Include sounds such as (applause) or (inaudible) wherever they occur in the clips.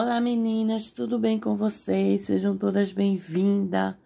Olá meninas, tudo bem com vocês? Sejam todas bem-vindas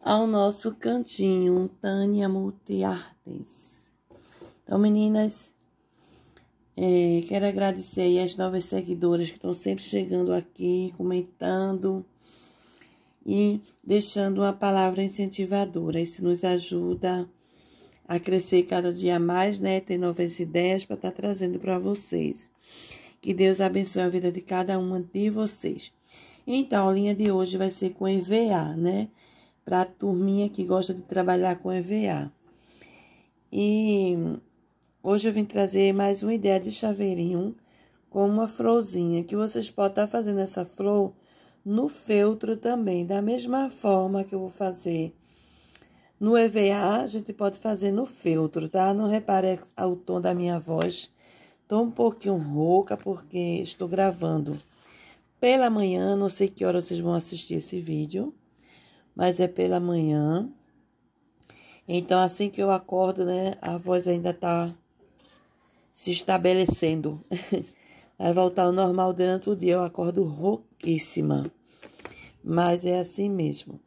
ao nosso cantinho Tânia Multiartes. Então, meninas, é, quero agradecer aí as novas seguidoras que estão sempre chegando aqui, comentando e deixando uma palavra incentivadora. Isso nos ajuda a crescer cada dia mais, né? Ter novas ideias para estar tá trazendo para vocês. Que Deus abençoe a vida de cada uma de vocês. Então, a linha de hoje vai ser com EVA, né? Para a turminha que gosta de trabalhar com EVA. E hoje eu vim trazer mais uma ideia de chaveirinho com uma florzinha, que vocês podem estar tá fazendo essa flor no feltro também, da mesma forma que eu vou fazer no EVA, a gente pode fazer no feltro, tá? Não repare o tom da minha voz, Estou um pouquinho rouca porque estou gravando pela manhã. Não sei que hora vocês vão assistir esse vídeo, mas é pela manhã. Então, assim que eu acordo, né, a voz ainda está se estabelecendo. (laughs) Vai voltar ao normal durante o dia. Eu acordo rouquíssima. Mas é assim mesmo.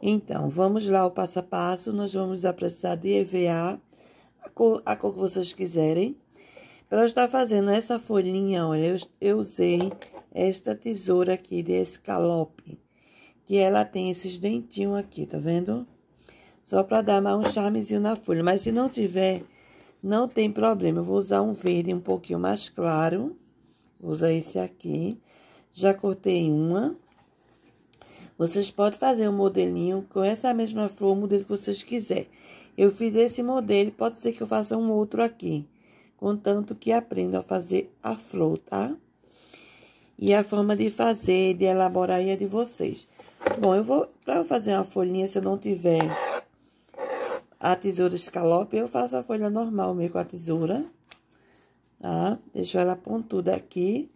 Então, vamos lá o passo a passo. Nós vamos precisar de EVA a cor, a cor que vocês quiserem. Para estar fazendo essa folhinha, olha, eu, eu usei esta tesoura aqui de escalope, que ela tem esses dentinhos aqui, tá vendo? Só para dar mais um charmezinho na folha, mas se não tiver, não tem problema. Eu vou usar um verde um pouquinho mais claro, vou usar esse aqui. Já cortei uma. Vocês podem fazer um modelinho com essa mesma flor, o modelo que vocês quiserem. Eu fiz esse modelo, pode ser que eu faça um outro aqui contanto que aprendam a fazer a flor, tá? E a forma de fazer, de elaborar aí é de vocês. Bom, eu vou, para eu fazer uma folhinha, se eu não tiver a tesoura escalope, eu faço a folha normal meio com a tesoura, tá? Deixo ela pontuda aqui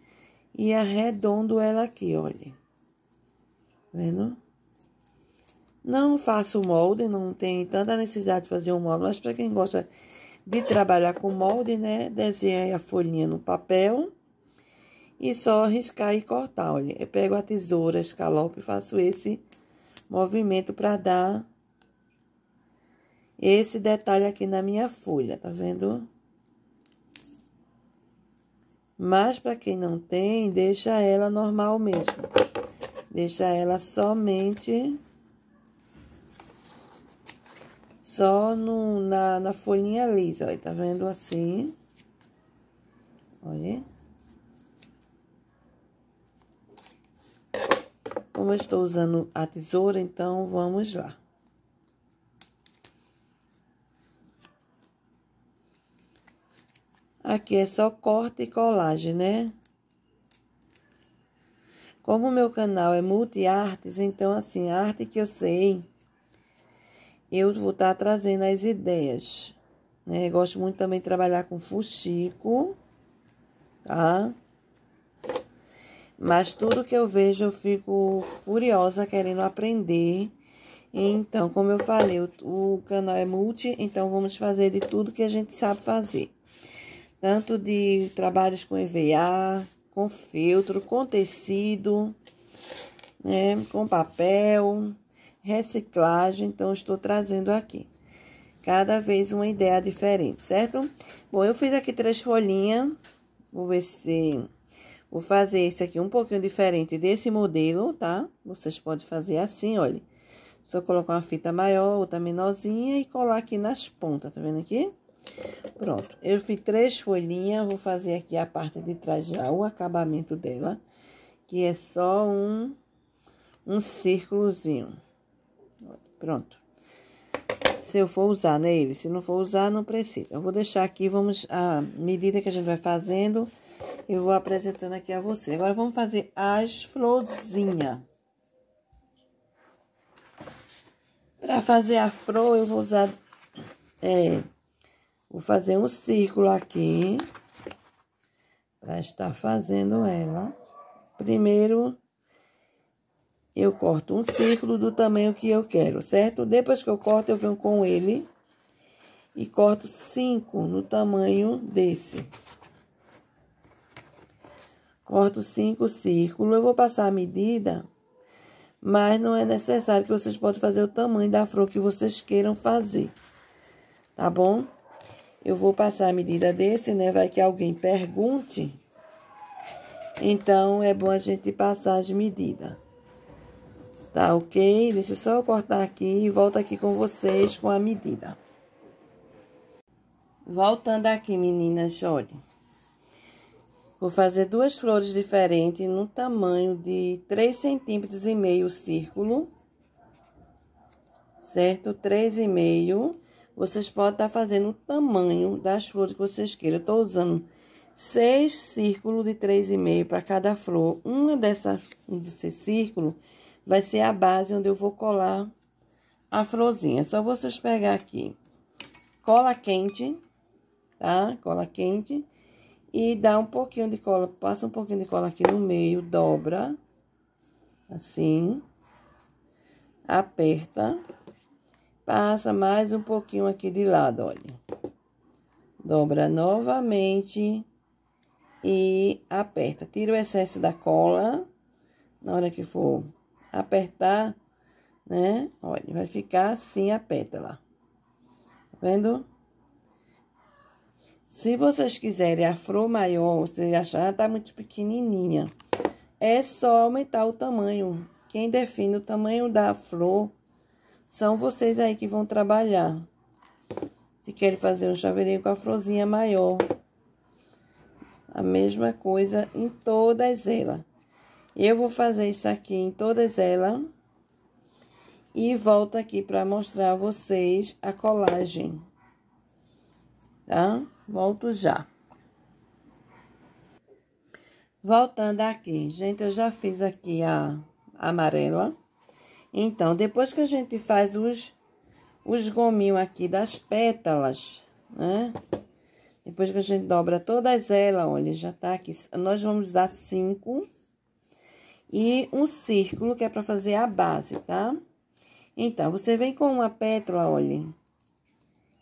e arredondo ela aqui, olha. Tá vendo? Não faço molde, não tem tanta necessidade de fazer um molde, mas para quem gosta de trabalhar com molde, né? Desenhei a folhinha no papel e só riscar e cortar. Olha, eu pego a tesoura, escalope faço esse movimento para dar esse detalhe aqui na minha folha, tá vendo? Mas para quem não tem, deixa ela normal mesmo. Deixa ela somente só no, na, na folhinha lisa, olha, tá vendo assim? Olha. Como eu estou usando a tesoura, então vamos lá. Aqui é só corte e colagem, né? Como o meu canal é multi-artes, então assim, a arte que eu sei eu vou estar tá trazendo as ideias. Né? Eu gosto muito também de trabalhar com fuxico, tá? Mas tudo que eu vejo eu fico curiosa, querendo aprender. Então, como eu falei, o, o canal é multi, então vamos fazer de tudo que a gente sabe fazer. Tanto de trabalhos com EVA, com feltro, com tecido, né, com papel, reciclagem, então estou trazendo aqui. Cada vez uma ideia diferente, certo? Bom, eu fiz aqui três folhinhas. Vou ver se vou fazer esse aqui um pouquinho diferente desse modelo, tá? Vocês podem fazer assim, olha. Só colocar uma fita maior, outra menorzinha e colar aqui nas pontas, tá vendo aqui? Pronto, eu fiz três folhinhas, vou fazer aqui a parte de trás já, o acabamento dela, que é só um, um círculozinho. Pronto. Se eu for usar nele, né, se não for usar, não precisa. Eu vou deixar aqui, vamos, à medida que a gente vai fazendo, eu vou apresentando aqui a você. Agora, vamos fazer as florzinhas. Para fazer a flor, eu vou usar, é, vou fazer um círculo aqui, para estar fazendo ela. Primeiro, eu corto um círculo do tamanho que eu quero, certo? Depois que eu corto, eu venho com ele e corto cinco no tamanho desse. Corto cinco círculos, eu vou passar a medida, mas não é necessário que vocês podem fazer o tamanho da flor que vocês queiram fazer, tá bom? Eu vou passar a medida desse, né? Vai que alguém pergunte. Então, é bom a gente passar as medidas. Tá ok? Deixa eu só cortar aqui e volto aqui com vocês com a medida. Voltando aqui, meninas, olha. Vou fazer duas flores diferentes no tamanho de 3 centímetros e meio círculo. Certo? 3,5. Vocês podem estar tá fazendo o tamanho das flores que vocês queiram. Eu estou usando seis círculos de 3,5 para cada flor. Uma dessa, desse círculo vai ser a base onde eu vou colar a florzinha. Só vocês pegar aqui cola quente, tá? Cola quente. E dá um pouquinho de cola, passa um pouquinho de cola aqui no meio, dobra. Assim. Aperta. Passa mais um pouquinho aqui de lado, olha. Dobra novamente. E aperta. Tira o excesso da cola. Na hora que for apertar, né? Olha, vai ficar assim a pétala. Tá vendo? Se vocês quiserem a flor maior, vocês acharem ah, tá muito pequenininha, é só aumentar o tamanho. Quem define o tamanho da flor são vocês aí que vão trabalhar. Se querem fazer um chaveirinho com a florzinha maior, a mesma coisa em todas elas. Eu vou fazer isso aqui em todas elas. E volto aqui para mostrar a vocês a colagem. Tá? Volto já. Voltando aqui, gente, eu já fiz aqui a amarela. Então, depois que a gente faz os, os gominhos aqui das pétalas, né? Depois que a gente dobra todas elas, olha, já tá aqui. Nós vamos usar cinco e um círculo que é para fazer a base, tá? Então, você vem com uma pétala, olha,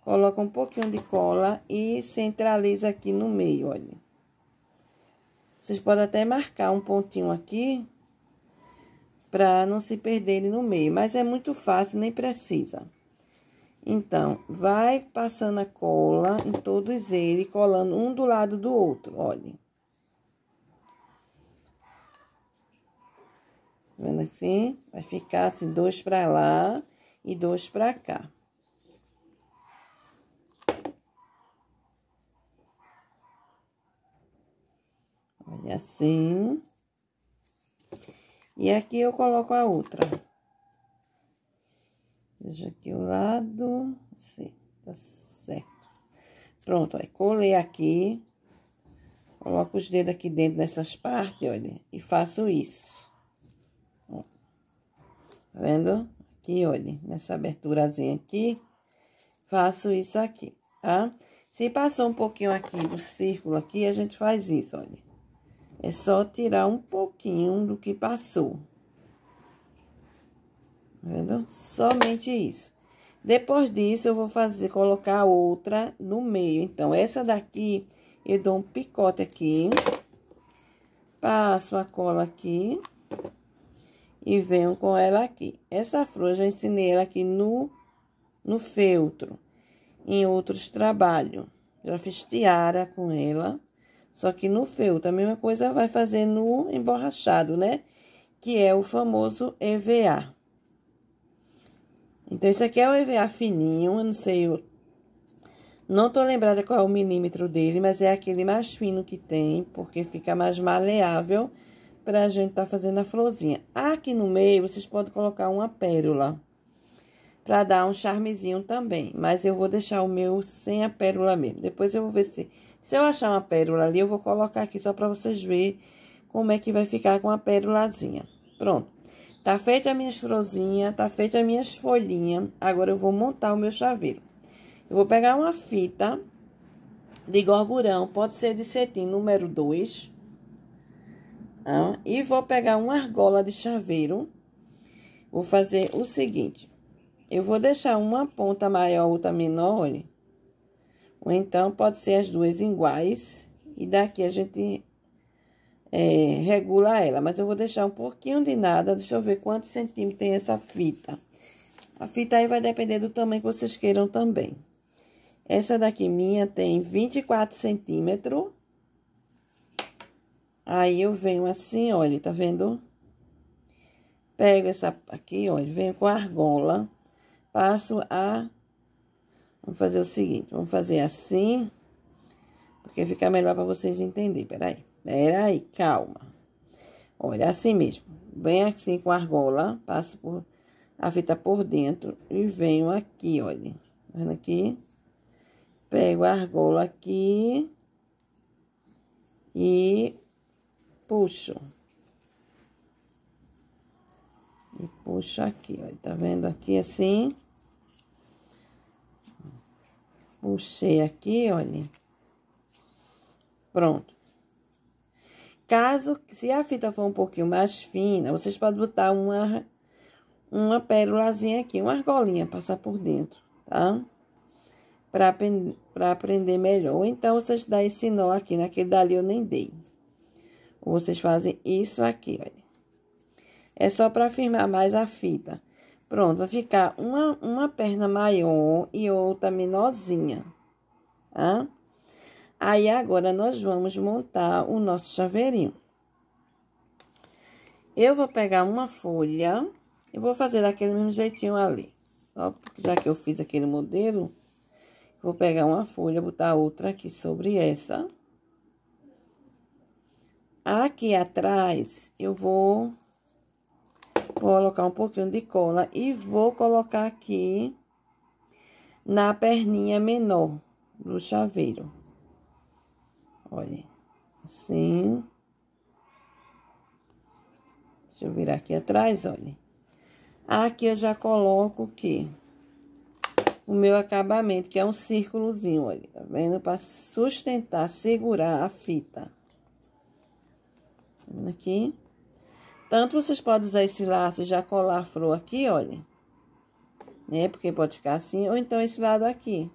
coloca um pouquinho de cola e centraliza aqui no meio, olha. Vocês podem até marcar um pontinho aqui para não se perderem no meio, mas é muito fácil, nem precisa. Então, vai passando a cola em todos eles, colando um do lado do outro, olha. Tá vendo assim? Vai ficar assim, dois pra lá e dois pra cá. Olha assim. E aqui eu coloco a outra. Veja aqui o lado. Assim, tá certo. Pronto, aí colei aqui. Coloco os dedos aqui dentro dessas partes, olha. E faço isso. Tá vendo? Aqui, olhe, nessa aberturazinha aqui, faço isso aqui, tá? Se passou um pouquinho aqui do círculo aqui, a gente faz isso, olha. É só tirar um pouquinho do que passou. Tá vendo? Somente isso. Depois disso, eu vou fazer, colocar outra no meio. Então, essa daqui, eu dou um picote aqui. Passo a cola aqui e venham com ela aqui. Essa flor já ensinei ela aqui no, no feltro, em outros trabalhos. Já fiz tiara com ela, só que no feltro, a mesma coisa vai fazer no emborrachado, né? Que é o famoso EVA. Então, esse aqui é o EVA fininho, eu não sei, eu não tô lembrada qual é o milímetro dele, mas é aquele mais fino que tem, porque fica mais maleável para a gente estar tá fazendo a florzinha. Aqui no meio, vocês podem colocar uma pérola, para dar um charmezinho também. Mas eu vou deixar o meu sem a pérola mesmo. Depois eu vou ver se... Se eu achar uma pérola ali, eu vou colocar aqui só para vocês verem como é que vai ficar com a pérolazinha. Pronto. Tá feita as minhas florzinhas, tá feita as minhas folhinhas. Agora eu vou montar o meu chaveiro. Eu vou pegar uma fita de gorgurão, pode ser de cetim número 2 e vou pegar uma argola de chaveiro. Vou fazer o seguinte. Eu vou deixar uma ponta maior, outra menor, Ou então, pode ser as duas iguais. E daqui a gente é, regula ela. Mas eu vou deixar um pouquinho de nada. Deixa eu ver quantos centímetros tem essa fita. A fita aí vai depender do tamanho que vocês queiram também. Essa daqui minha tem 24 centímetros. Aí, eu venho assim, olha, tá vendo? Pego essa aqui, olha, venho com a argola, passo a... Vamos fazer o seguinte, vamos fazer assim, porque fica melhor para vocês entenderem. Peraí, peraí, calma. Olha, assim mesmo. venho assim com a argola, passo por, a fita por dentro e venho aqui, olha. Tá vendo aqui? Pego a argola aqui e puxo. E puxo aqui, ó. Tá vendo aqui assim? Puxei aqui, olha. Pronto. Caso, se a fita for um pouquinho mais fina, vocês podem botar uma, uma pérolazinha aqui, uma argolinha, passar por dentro, tá? Pra, pra aprender melhor. Ou então, vocês dão esse nó aqui, naquele dali eu nem dei vocês fazem isso aqui, olha. É só para firmar mais a fita. Pronto, vai ficar uma, uma perna maior e outra menorzinha, tá? Aí, agora, nós vamos montar o nosso chaveirinho. Eu vou pegar uma folha e vou fazer daquele mesmo jeitinho ali. Só porque já que eu fiz aquele modelo, vou pegar uma folha, botar outra aqui sobre essa. Aqui atrás, eu vou colocar um pouquinho de cola e vou colocar aqui na perninha menor do chaveiro. Olha, assim. Deixa eu virar aqui atrás, olha. Aqui eu já coloco o quê? O meu acabamento, que é um círculozinho, olha. Tá vendo? Pra sustentar, segurar a fita aqui? Tanto vocês podem usar esse laço e já colar a flor aqui, olha. Né? Porque pode ficar assim, ou então esse lado aqui.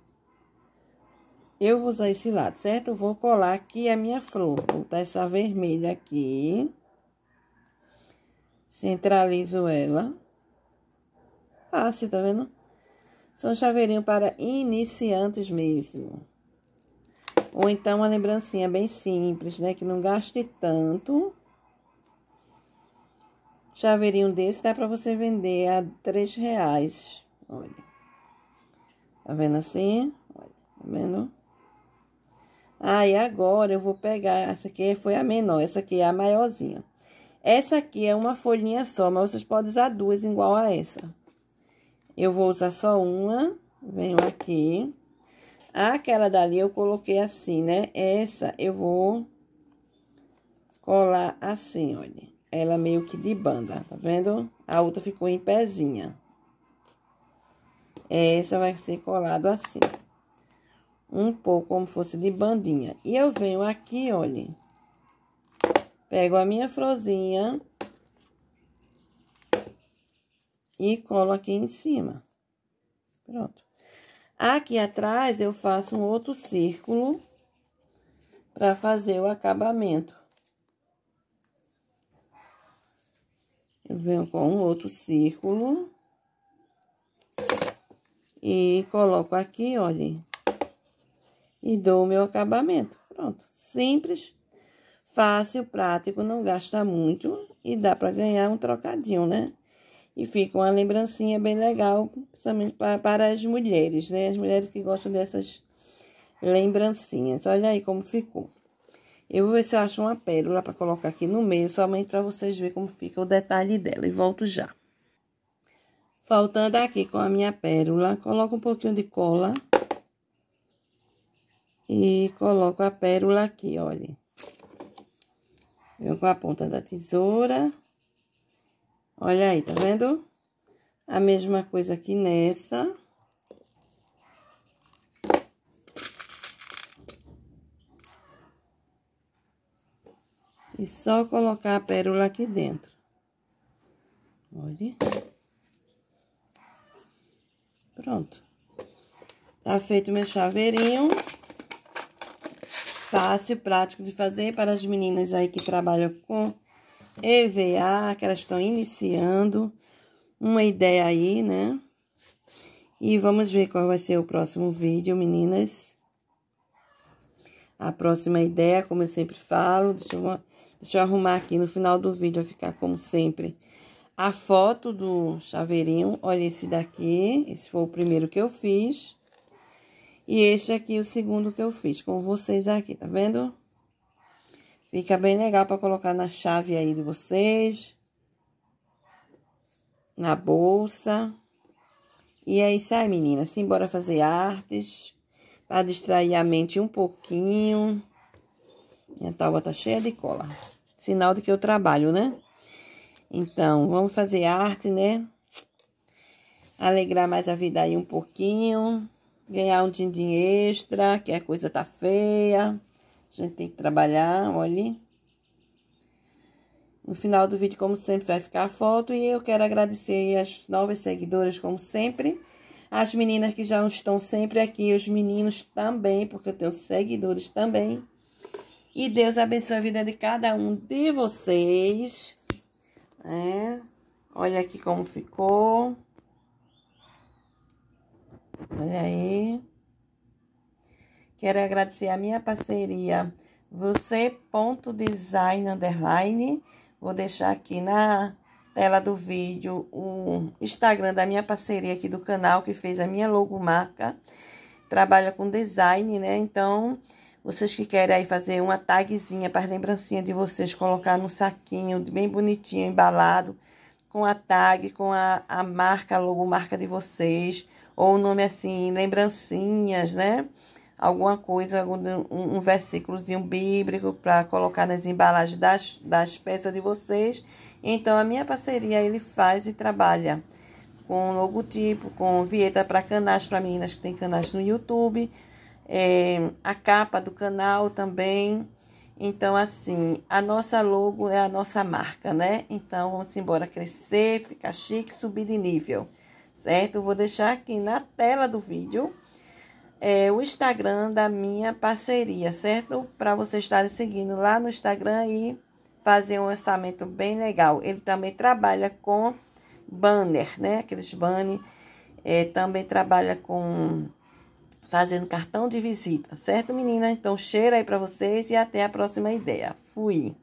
Eu vou usar esse lado, certo? Eu vou colar aqui a minha flor. Vou botar essa vermelha aqui. Centralizo ela. Fácil, tá vendo? São chaveirinho para iniciantes mesmo. Ou então uma lembrancinha bem simples, né? Que não gaste tanto Chaveirinho desse dá para você vender a três reais. Olha. Tá vendo assim? Olha, tá vendo? Aí ah, agora eu vou pegar. Essa aqui foi a menor, essa aqui é a maiorzinha. Essa aqui é uma folhinha só, mas vocês podem usar duas igual a essa. Eu vou usar só uma. Venho aqui. Aquela dali eu coloquei assim, né? Essa eu vou colar assim, olha ela meio que de banda, tá vendo? A outra ficou em pezinha. Essa vai ser colado assim. Um pouco como fosse de bandinha. E eu venho aqui, olhe. Pego a minha frozinha. E colo aqui em cima. Pronto. Aqui atrás eu faço um outro círculo para fazer o acabamento. venho com um outro círculo. E coloco aqui, olha, E dou o meu acabamento. Pronto. Simples, fácil, prático, não gasta muito. E dá para ganhar um trocadinho, né? E fica uma lembrancinha bem legal, principalmente para as mulheres, né? As mulheres que gostam dessas lembrancinhas. Olha aí como ficou. Eu vou ver se eu acho uma pérola para colocar aqui no meio, somente para vocês verem como fica o detalhe dela. E volto já. Faltando aqui com a minha pérola, coloco um pouquinho de cola. E coloco a pérola aqui, olha. Eu com a ponta da tesoura. Olha aí, tá vendo? A mesma coisa aqui nessa. E só colocar a pérola aqui dentro. Olha. Pronto. Tá feito meu chaveirinho. Fácil, prático de fazer para as meninas aí que trabalham com EVA, que elas estão iniciando. Uma ideia aí, né? E vamos ver qual vai ser o próximo vídeo, meninas. A próxima ideia, como eu sempre falo, deixa eu Deixa eu arrumar aqui no final do vídeo, vai ficar como sempre. A foto do chaveirinho, olha esse daqui, esse foi o primeiro que eu fiz. E este aqui, o segundo que eu fiz com vocês aqui, tá vendo? Fica bem legal pra colocar na chave aí de vocês. Na bolsa. E é isso aí, meninas. Simbora fazer artes. Pra distrair a mente um pouquinho. Minha tábua tá cheia de cola. Sinal de que eu trabalho, né? Então, vamos fazer arte, né? Alegrar mais a vida aí um pouquinho. Ganhar um din-din extra, que a coisa tá feia. A gente tem que trabalhar, olha. No final do vídeo, como sempre, vai ficar a foto. E eu quero agradecer as novas seguidoras, como sempre. As meninas que já estão sempre aqui, os meninos também, porque eu tenho seguidores também. E Deus abençoe a vida de cada um de vocês. É. Olha aqui como ficou. Olha aí. Quero agradecer a minha parceria, você.design underline. Vou deixar aqui na tela do vídeo o Instagram da minha parceria aqui do canal, que fez a minha logomarca. Trabalha com design, né? Então, vocês que querem aí fazer uma tagzinha para lembrancinha de vocês, colocar num saquinho bem bonitinho, embalado, com a tag, com a, a marca, a logomarca de vocês, ou o nome assim, lembrancinhas, né? Alguma coisa, algum, um, um versículozinho bíblico para colocar nas embalagens das, das peças de vocês. Então, a minha parceria ele faz e trabalha com logotipo, com vieta para canais, para meninas que têm canais no YouTube é, a capa do canal também. Então, assim, a nossa logo é a nossa marca, né? Então, vamos embora crescer, ficar chique, subir de nível, certo? vou deixar aqui na tela do vídeo é, o Instagram da minha parceria, certo? Para vocês estarem seguindo lá no Instagram e fazer um orçamento bem legal. Ele também trabalha com banner, né? Aqueles banner. É, também trabalha com fazendo cartão de visita, certo, menina? Então, cheiro aí para vocês e até a próxima ideia. Fui!